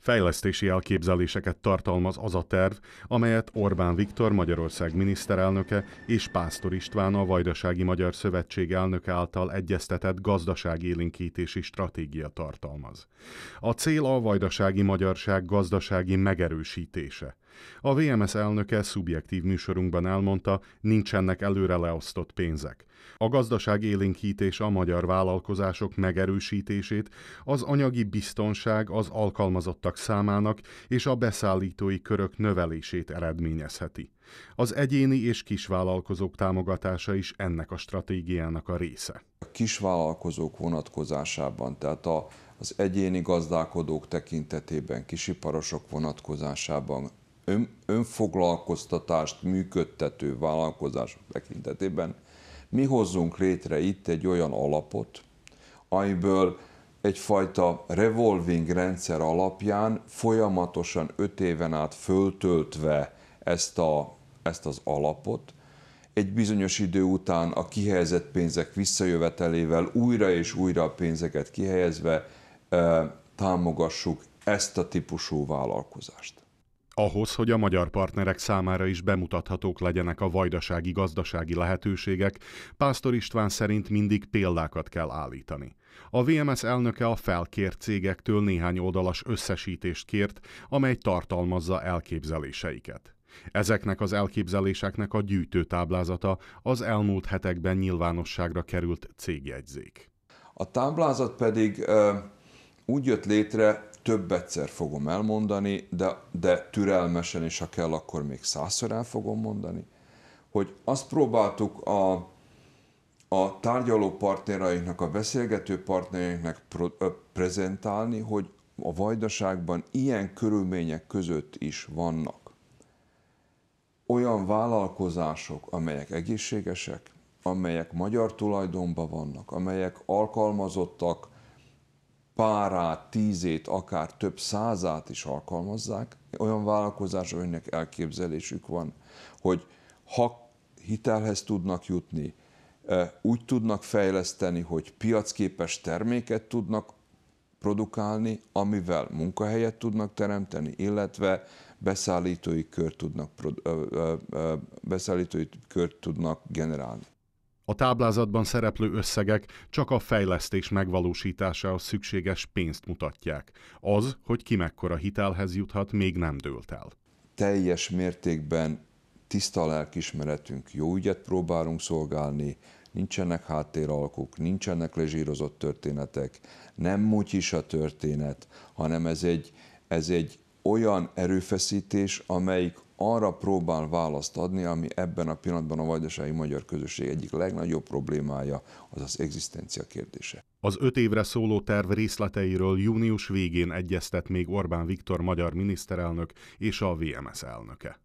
Fejlesztési elképzeléseket tartalmaz az a terv, amelyet Orbán Viktor Magyarország miniszterelnöke és Pásztor István a Vajdasági Magyar Szövetség elnöke által egyeztetett gazdaságélinkítési stratégia tartalmaz. A cél a vajdasági magyarság gazdasági megerősítése. A VMS elnöke szubjektív műsorunkban elmondta, nincsenek előre leosztott pénzek. A gazdaság élénkítés a magyar vállalkozások megerősítését, az anyagi biztonság az alkalmazottak számának és a beszállítói körök növelését eredményezheti. Az egyéni és kisvállalkozók támogatása is ennek a stratégiának a része. A kisvállalkozók vonatkozásában, tehát a, az egyéni gazdálkodók tekintetében, kisiparosok vonatkozásában ön, önfoglalkoztatást működtető vállalkozások tekintetében mi hozzunk létre itt egy olyan alapot, amiből egyfajta revolving rendszer alapján folyamatosan öt éven át föltöltve ezt, a, ezt az alapot, egy bizonyos idő után a kihelyezett pénzek visszajövetelével újra és újra a pénzeket kihelyezve támogassuk ezt a típusú vállalkozást ahhoz, hogy a magyar partnerek számára is bemutathatók legyenek a vajdasági gazdasági lehetőségek, Pásztor István szerint mindig példákat kell állítani. A VMS elnöke a felkért cégektől néhány oldalas összesítést kért, amely tartalmazza elképzeléseiket. Ezeknek az elképzeléseknek a gyűjtőtáblázata az elmúlt hetekben nyilvánosságra került cégjegyzék. A táblázat pedig ö, úgy jött létre, több egyszer fogom elmondani, de, de türelmesen, és ha kell, akkor még százszor el fogom mondani, hogy azt próbáltuk a, a tárgyaló partnereinknek, a beszélgető partnereinknek prezentálni, hogy a vajdaságban ilyen körülmények között is vannak olyan vállalkozások, amelyek egészségesek, amelyek magyar tulajdonban vannak, amelyek alkalmazottak, párát, tízét, akár több százát is alkalmazzák. Olyan vállalkozás, önnek elképzelésük van, hogy ha hitelhez tudnak jutni, úgy tudnak fejleszteni, hogy piacképes terméket tudnak produkálni, amivel munkahelyet tudnak teremteni, illetve beszállítói kört tudnak, beszállítói kört tudnak generálni. A táblázatban szereplő összegek csak a fejlesztés megvalósításához szükséges pénzt mutatják. Az, hogy ki mekkora hitelhez juthat, még nem dőlt el. Teljes mértékben tiszta lelkismeretünk, jó ügyet próbálunk szolgálni, nincsenek háttéralkuk, nincsenek lezsírozott történetek, nem is a történet, hanem ez egy, ez egy olyan erőfeszítés, amelyik arra próbál választ adni, ami ebben a pillanatban a vajdasági magyar közösség egyik legnagyobb problémája, az az egzisztencia kérdése. Az öt évre szóló terv részleteiről június végén egyeztet még Orbán Viktor magyar miniszterelnök és a VMS elnöke.